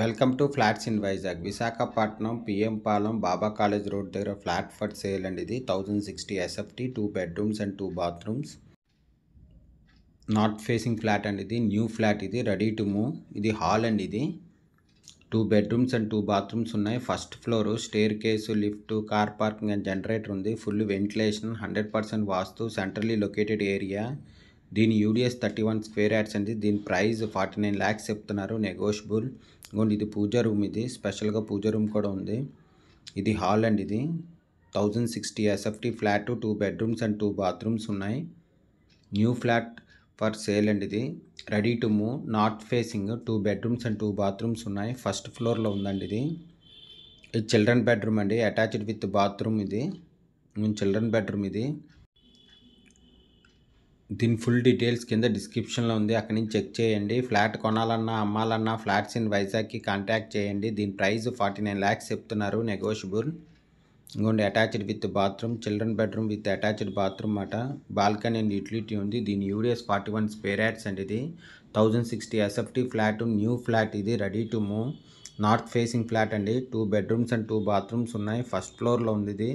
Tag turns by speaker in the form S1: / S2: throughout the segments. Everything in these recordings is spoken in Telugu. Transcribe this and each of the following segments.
S1: Welcome to flats in Vizag Visakhapatnam PM Palem Baba college road దగ్గర ఫ్లాట్ ఫర్ సేల్ అండి ఇది thousand sixty SFT two bedrooms and two bathrooms north facing flat అండి ఇది న్యూ ఫ్లాట్ ఇది రెడీ టు మూవ్ ఇది హాల్ అండి ఇది two bedrooms and two bathrooms ఉన్నాయి first floor staircase lift car parking and generator ఉంది full ventilation hundred percent vastu centrally located area దీని UDS thirty one square yards అండి దీని ప్రైస్ ఫార్టీ నైన్ ల్యాక్స్ చెప్తున్నారు నెగోషియబుల్ ఇంకోండి ఇది పూజ రూమ్ ఇది స్పెషల్గా పూజ రూమ్ కూడా ఉంది ఇది హాల్ అండి ఇది thousand sixty SFT flat two bedrooms and two bathrooms ఉన్నాయి న్యూ ఫ్లాట్ ఫర్ సేల్ అండి ఇది ready to move north facing two bedrooms and two bathrooms ఉన్నాయి ఫస్ట్ ఫ్లోర్లో ఉందండి ఇది ఇది చిల్డ్రన్ బెడ్రూమ్ అండి అటాచ్డ్ విత్ బాత్రూమ్ ఇది చిల్డ్రన్ బెడ్రూమ్ ఇది దీని ఫుల్ డీటెయిల్స్ కింద డిస్క్రిప్షన్లో ఉంది అక్కడి నుంచి చెక్ చేయండి ఫ్లాట్ కొనాలన్నా అమ్మాలన్నా ఫ్లాట్స్ ఇన్ వైజాగ్కి కాంటాక్ట్ చేయండి దీని ప్రైస్ ఫార్టీ నైన్ ల్యాక్స్ చెప్తున్నారు నెగోషియబుల్ ఇంకోండి attached with bathroom children bedroom with attached bathroom అట బాల్కనీ అండ్ యూటిలిటీ ఉంది దీని UDS forty one square yards అండి ఇది thousand sixty SFT flat new flat ఇది ready to move north facing flat అండి two bedrooms and two bathrooms ఉన్నాయి ఫస్ట్ ఫ్లోర్లో ఉంది ఇది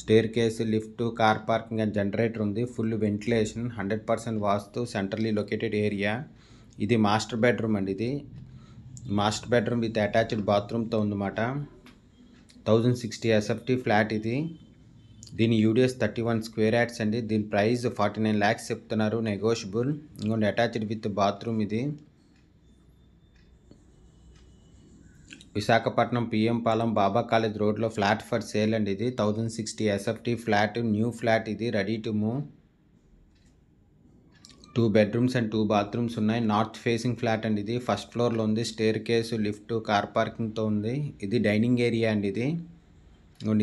S1: staircase lift car parking and generator ఉంది full ventilation hundred percent vastu centrally located area ఇది మాస్టర్ బెడ్రూమ్ అండి ఇది మాస్టర్ బెడ్రూమ్ విత్ అటాచ్డ్ బాత్రూమ్తో ఉందన్నమాట థౌజండ్ సిక్స్టీ ఎస్ఎఫ్టీ ఫ్లాట్ ఇది దీని UDS thirty one square yards అండి దీని ప్రైస్ ఫార్టీ నైన్ ల్యాక్స్ చెప్తున్నారు నెగోషియబుల్ ఇంకొండి అటాచ్డ్ విత్ బాత్రూమ్ ఇది విశాఖపట్నం పిఎం పాలెం బాబా కాలేజ్ రోడ్లో ఫ్లాట్ ఫర్ సేల్ అండి ఇది thousand sixty SFT flat new flat ఇది ready to move two bedrooms and two bathrooms ఉన్నాయి నార్త్ ఫేసింగ్ ఫ్లాట్ అండి ఇది ఫస్ట్ ఫ్లోర్లో ఉంది స్టేర్ కేసు లిఫ్ట్ కార్ పార్కింగ్తో ఉంది ఇది డైనింగ్ ఏరియా అండి ఇది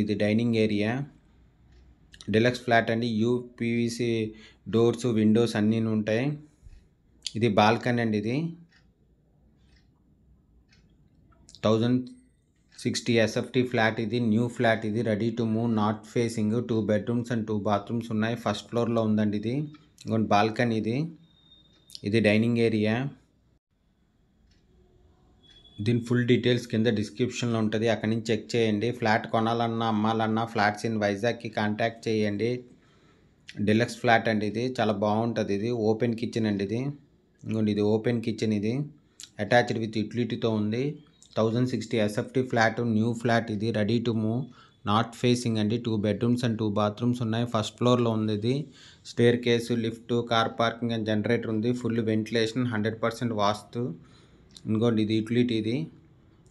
S1: ఇది డైనింగ్ ఏరియా డిలక్స్ ఫ్లాట్ అండి యూపీవీసీ డోర్స్ విండోస్ అన్నీ ఉంటాయి ఇది బాల్కనీ అండి ఇది థౌజండ్ సిక్స్టీ ఎస్ఎఫ్టీ ఫ్లాట్ ఇది న్యూ ఫ్లాట్ ఇది ready to move north facing two bedrooms and two bathrooms ఉన్నాయి ఫస్ట్ ఫ్లోర్లో ఉందండి ఇది ఇంకొంటి బాల్కనీ ఇది ఇది డైనింగ్ ఏరియా దీని ఫుల్ డీటెయిల్స్ కింద డిస్క్రిప్షన్లో ఉంటుంది అక్కడి నుంచి చెక్ చేయండి ఫ్లాట్ కొనాలన్నా అమ్మాలన్నా ఫ్లాట్స్ ఇన్ వైజాగ్కి కాంటాక్ట్ చేయండి డిలక్స్ ఫ్లాట్ అండి ఇది చాలా బాగుంటుంది ఇది ఓపెన్ కిచెన్ అండి ఇది ఇంకోండి ఇది ఓపెన్ కిచెన్ ఇది అటాచ్డ్ విత్ యుటిలిటీతో ఉంది thousand sixty SFT flat new flat ఇది ready to move north facing అండి two bedrooms and two bathrooms ఉన్నాయి ఫస్ట్ ఫ్లోర్లో ఉంది ఇది staircase lift car parking and generator ఉంది full ventilation hundred percent vastu ఇంకోటి ఇది యూటిలిటీ ఇది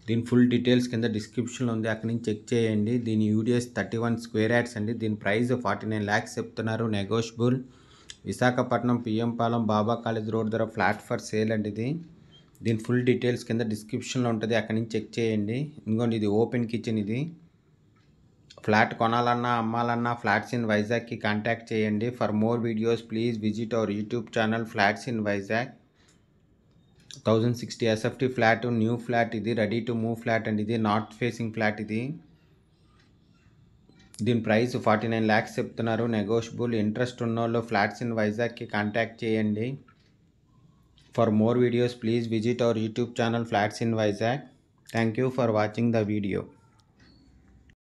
S1: దీని ఫుల్ డీటెయిల్స్ కింద డిస్క్రిప్షన్లో ఉంది అక్కడి నుంచి చెక్ చేయండి దీని UDS thirty one square yards అండి దీని ప్రైస్ ఫార్టీ నైన్ ల్యాక్స్ చెప్తున్నారు negotiable Visakhapatnam PM Palem Baba college road ద్వారా ఫ్లాట్ ఫర్ సేల్ అండి ఇది దీని ఫుల్ డీటెయిల్స్ కింద డిస్క్రిప్షన్లో ఉంటుంది అక్కడి నుంచి చెక్ చేయండి ఇంకోండి ఇది ఓపెన్ కిచెన్ ఇది ఫ్లాట్ కొనాలన్నా అమ్మాలన్నా ఫ్లాట్స్ ఇన్ వైజాగ్కి కాంటాక్ట్ చేయండి for more videos please visit our YouTube channel flats in Vizag thousand sixty SFT flat new flat ఇది రెడీ టు మూవ్ ఫ్లాట్ అండి ఇది నార్త్ ఫేసింగ్ ఫ్లాట్ ఇది దీని ప్రైస్ ఫార్టీ నైన్ ల్యాక్స్ చెప్తున్నారు నెగోషియబుల్ ఇంట్రెస్ట్ ఉన్నోళ్ళు ఫ్లాట్స్ ఇన్ వైజాగ్కి కాంటాక్ట్ చేయండి For more videos, please visit our YouTube channel Flats in Vizag. Thank you for watching the video.